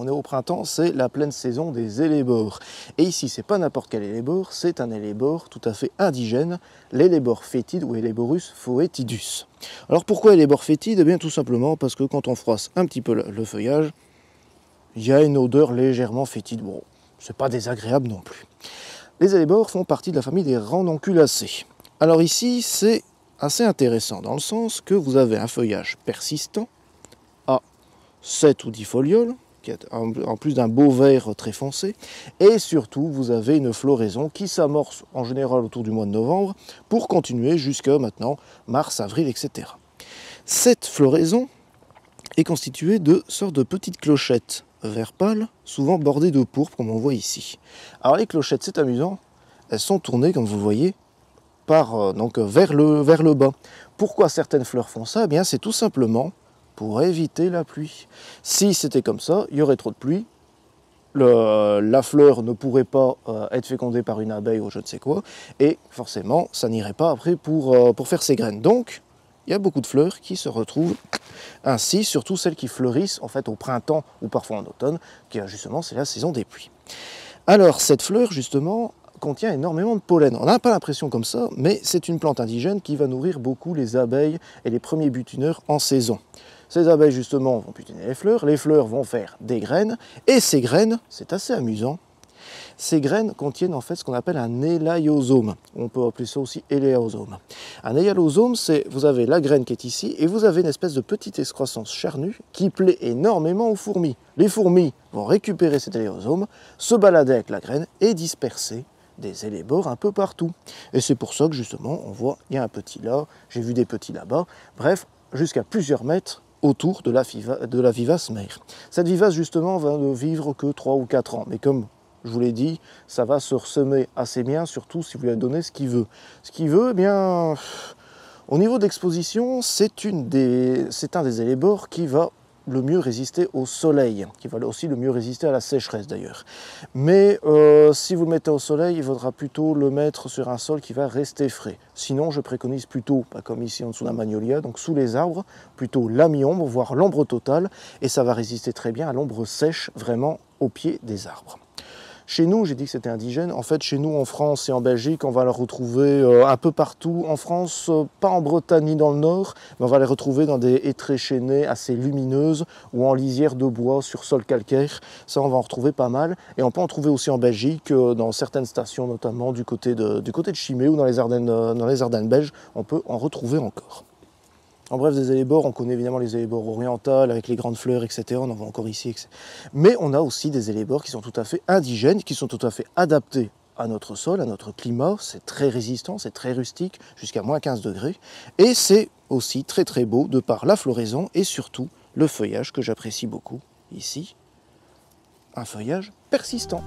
on est au printemps, c'est la pleine saison des élébores. Et ici, c'est pas n'importe quel élébore, c'est un élébore tout à fait indigène, l'élébore fétide ou éléborus foetidus. Alors pourquoi élébore fétide Eh bien tout simplement parce que quand on froisse un petit peu le feuillage, il y a une odeur légèrement fétide. Bon, c'est pas désagréable non plus. Les élébores font partie de la famille des ranunculacées. Alors ici, c'est assez intéressant dans le sens que vous avez un feuillage persistant à 7 ou 10 folioles, en plus d'un beau vert très foncé. Et surtout, vous avez une floraison qui s'amorce en général autour du mois de novembre pour continuer jusqu'à maintenant mars, avril, etc. Cette floraison est constituée de sortes de petites clochettes vert pâle, souvent bordées de pourpre, comme on voit ici. Alors les clochettes, c'est amusant, elles sont tournées, comme vous voyez, par, euh, donc, vers, le, vers le bas. Pourquoi certaines fleurs font ça eh bien, c'est tout simplement pour éviter la pluie. Si c'était comme ça, il y aurait trop de pluie, la fleur ne pourrait pas euh, être fécondée par une abeille ou je ne sais quoi, et forcément, ça n'irait pas après euh, pour, faire ses graines. Donc, il y a beaucoup de fleurs qui se retrouvent ainsi, surtout celles qui fleurissent en fait au printemps ou parfois en automne, qui justement c'est la saison des pluies. Alors, cette fleur justement contient énormément de pollen. On n'a pas l'impression comme ça, mais c'est une plante indigène qui va nourrir beaucoup les abeilles et les premiers butineurs en saison. Ces abeilles, justement, vont butiner les fleurs, les fleurs vont faire des graines, et ces graines, c'est assez amusant, ces graines contiennent en fait ce qu'on appelle un élaiosome. On peut appeler ça aussi éléosome. Un élaiosome, c'est vous avez la graine qui est ici et vous avez une espèce de petite escroissance charnue qui plaît énormément aux fourmis. Les fourmis vont récupérer cet éléosome, se balader avec la graine et disperser des élébores un peu partout. Et c'est pour ça que justement on voit, il y a un petit là, j'ai vu des petits là-bas, bref, jusqu'à plusieurs mètres autour de la, vivace mère. Cette vivace, justement, va ne vivre que 3 ou 4 ans. Mais comme je vous l'ai dit, ça va se ressemer assez bien, surtout si vous lui donnez ce qu'il veut. Ce qu'il veut, eh bien, au niveau d'exposition, c'est un des éléments qui va le mieux résister au soleil, qui va aussi le mieux résister à la sécheresse d'ailleurs. Mais euh, si vous le mettez au soleil, il vaudra plutôt le mettre sur un sol qui va rester frais. Sinon, je préconise plutôt, pas bah, comme ici en dessous la magnolia, donc sous les arbres, plutôt la mi-ombre, voire l'ombre totale, et ça va résister très bien à l'ombre sèche, vraiment au pied des arbres. Chez nous, j'ai dit que c'était indigène. En fait, chez nous, en France et en Belgique, on va la retrouver euh, un peu partout. En France, euh, pas en Bretagne ni dans le Nord, mais on va les retrouver dans des hêtraies chaînées assez lumineuses ou en lisière de bois sur sol calcaire. Ça, on va en retrouver pas mal. Et on peut en trouver aussi en Belgique, euh, dans certaines stations, notamment du côté de, du Chimay ou dans les dans les Ardennes belges. On peut en retrouver encore. En bref, des élébores, on connaît évidemment les élébores orientales avec les grandes fleurs, etc. On en voit encore ici. Mais on a aussi des élébores qui sont tout à fait indigènes, qui sont tout à fait adaptés à notre sol, à notre climat. C'est très résistant, c'est très rustique, jusqu'à moins 15 degrés. Et c'est aussi très très beau de par la floraison et surtout le feuillage que j'apprécie beaucoup ici. Un feuillage persistant.